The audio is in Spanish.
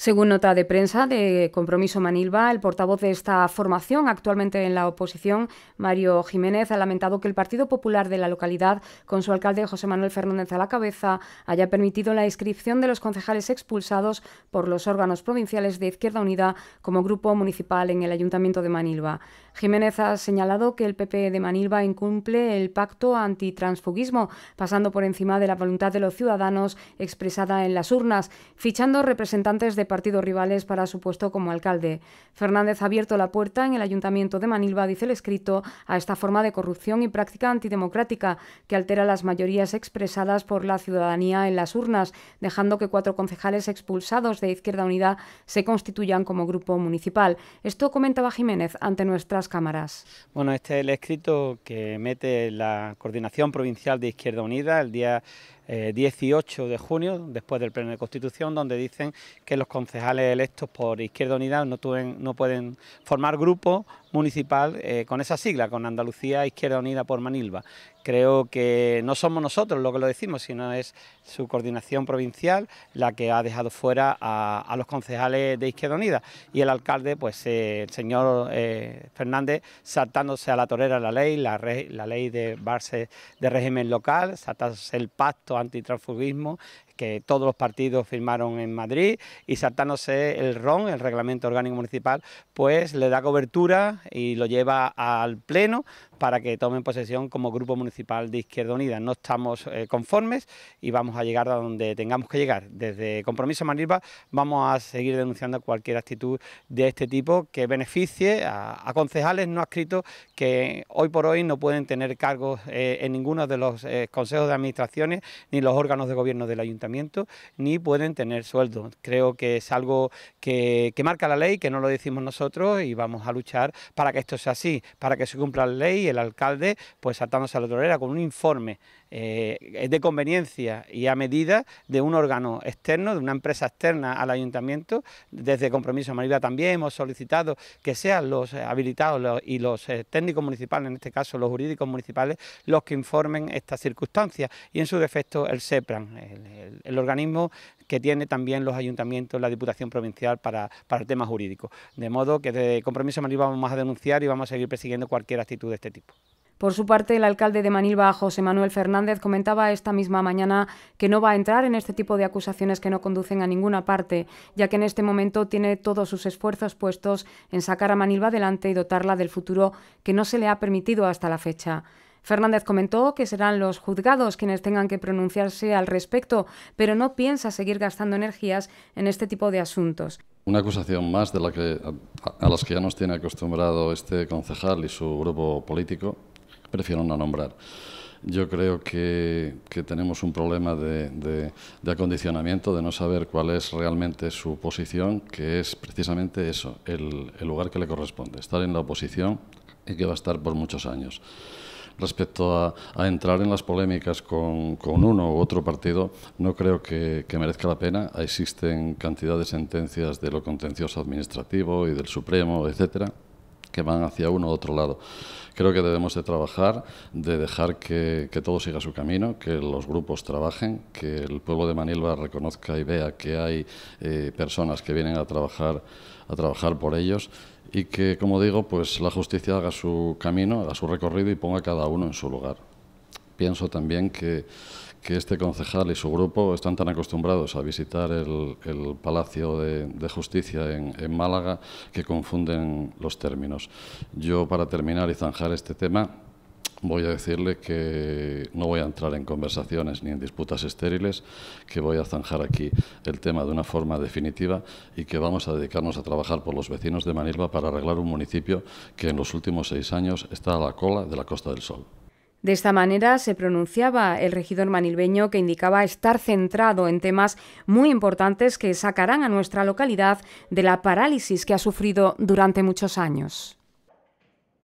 Según nota de prensa de Compromiso Manilva, el portavoz de esta formación, actualmente en la oposición, Mario Jiménez, ha lamentado que el Partido Popular de la localidad, con su alcalde José Manuel Fernández a la cabeza, haya permitido la inscripción de los concejales expulsados por los órganos provinciales de Izquierda Unida como grupo municipal en el Ayuntamiento de Manilva. Jiménez ha señalado que el PP de Manilva incumple el pacto antitransfugismo, pasando por encima de la voluntad de los ciudadanos expresada en las urnas, fichando representantes de partidos rivales para su puesto como alcalde. Fernández ha abierto la puerta en el ayuntamiento de Manilva, dice el escrito, a esta forma de corrupción y práctica antidemocrática que altera las mayorías expresadas por la ciudadanía en las urnas, dejando que cuatro concejales expulsados de Izquierda Unida se constituyan como grupo municipal. Esto comentaba Jiménez ante nuestras cámaras. Bueno, este es el escrito que mete la Coordinación Provincial de Izquierda Unida el día 18 eh, de junio, después del Pleno de Constitución, donde dicen que los concejales electos por Izquierda Unida no, pueden formar grupo municipal eh, con esa sigla, con Andalucía Izquierda Unida por Manilva. Creo que no somos nosotros lo que lo decimos, sino es su coordinación provincial la que ha dejado fuera a, los concejales de Izquierda Unida y el alcalde, pues eh, el señor eh, Fernández, saltándose a la torera la ley, la, la ley de base de régimen local, saltándose el pacto antitransfugismo que todos los partidos firmaron en Madrid y saltándose el RON, el Reglamento Orgánico Municipal, pues le da cobertura y lo lleva al Pleno para que tomen posesión como Grupo Municipal de Izquierda Unida. No estamos eh, conformes y vamos a llegar a donde tengamos que llegar. Desde Compromiso Manilva vamos a seguir denunciando cualquier actitud de este tipo que beneficie a, concejales no adscritos que hoy por hoy no pueden tener cargos eh, en ninguno de los eh, consejos de administraciones ni los órganos de gobierno del ayuntamiento ni pueden tener sueldo. Creo que es algo que, marca la ley, que no lo decimos nosotros y vamos a luchar para que esto sea así, para que se cumpla la ley y el alcalde, pues saltándose a la torera con un informe eh, de conveniencia y a medida de un órgano externo, de una empresa externa al ayuntamiento. Desde Compromiso Maribla también hemos solicitado que sean los habilitados y los eh, técnicos municipales, en este caso los jurídicos municipales, los que informen estas circunstancias y en su defecto el SEPRAN, el organismo que tiene también los ayuntamientos, la Diputación Provincial para, el tema jurídico. De modo que de Compromiso Manilva vamos a denunciar y vamos a seguir persiguiendo cualquier actitud de este tipo. Por su parte, el alcalde de Manilva, José Manuel Fernández, comentaba esta misma mañana que no va a entrar en este tipo de acusaciones que no conducen a ninguna parte, ya que en este momento tiene todos sus esfuerzos puestos en sacar a Manilva adelante y dotarla del futuro que no se le ha permitido hasta la fecha. Fernández comentó que serán los juzgados quienes tengan que pronunciarse al respecto, pero no piensa seguir gastando energías en este tipo de asuntos. Una acusación más de la que, a, las que ya nos tiene acostumbrado este concejal y su grupo político, prefiero no nombrar. Yo creo que, tenemos un problema de, acondicionamiento, de no saber cuál es realmente su posición, que es precisamente eso, el, el lugar que le corresponde, estar en la oposición y que va a estar por muchos años respecto a, entrar en las polémicas con, con, uno u otro partido, no creo que, merezca la pena. Existen cantidad de sentencias de lo contencioso administrativo y del Supremo, etcétera, que van hacia uno u otro lado. Creo que debemos de trabajar, de dejar que, todo siga su camino, que los grupos trabajen, que el pueblo de Manilva reconozca y vea que hay eh, personas que vienen a trabajar, a trabajar por ellos y que, como digo, pues la justicia haga su camino, haga su recorrido y ponga a cada uno en su lugar pienso también que, este concejal y su grupo están tan acostumbrados a visitar el, Palacio de, Justicia en, en, Málaga que confunden los términos. Yo, para terminar y zanjar este tema, voy a decirle que no voy a entrar en conversaciones ni en disputas estériles, que voy a zanjar aquí el tema de una forma definitiva y que vamos a dedicarnos a trabajar por los vecinos de Manilva para arreglar un municipio que en los últimos seis años está a la cola de la Costa del Sol. De esta manera se pronunciaba el regidor manilbeño que indicaba estar centrado en temas muy importantes que sacarán a nuestra localidad de la parálisis que ha sufrido durante muchos años.